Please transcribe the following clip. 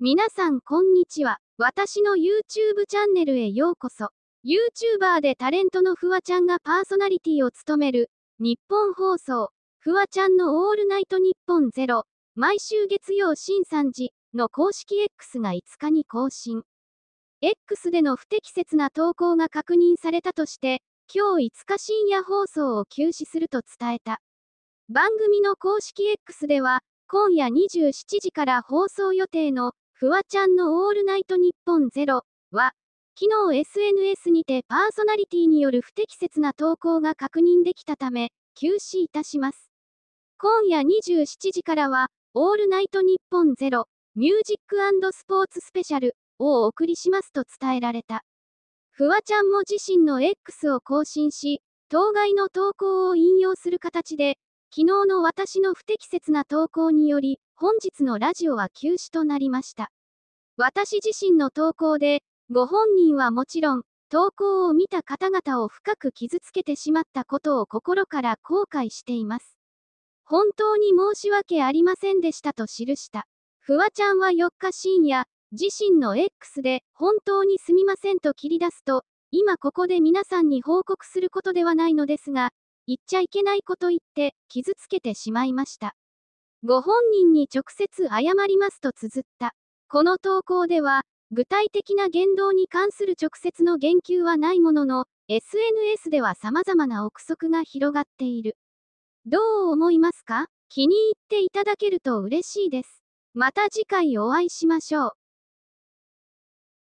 皆さんこんにちは。私の YouTube チャンネルへようこそ。YouTuber でタレントのフワちゃんがパーソナリティを務める、日本放送、フワちゃんのオールナイトニッポンゼロ、毎週月曜深3時の公式 X が5日に更新。X での不適切な投稿が確認されたとして、今日5日深夜放送を休止すると伝えた。番組の公式 X では、今夜27時から放送予定のフワちゃんのオールナイトニッポンゼロは、昨日 SNS にてパーソナリティによる不適切な投稿が確認できたため、休止いたします。今夜27時からは、オールナイトニッポンゼロ、ミュージックスポーツスペシャルをお送りしますと伝えられた。フワちゃんも自身の X を更新し、当該の投稿を引用する形で、昨日の私の不適切な投稿により、本日のラジオは休止となりました。私自身の投稿で、ご本人はもちろん、投稿を見た方々を深く傷つけてしまったことを心から後悔しています。本当に申し訳ありませんでしたと記した。フワちゃんは4日深夜、自身の X で本当にすみませんと切り出すと、今ここで皆さんに報告することではないのですが、言っちゃいけないこと言って傷つけてしまいました。ご本人に直接謝りますと綴った。この投稿では、具体的な言動に関する直接の言及はないものの、SNS では様々な憶測が広がっている。どう思いますか気に入っていただけると嬉しいです。また次回お会いしましょう。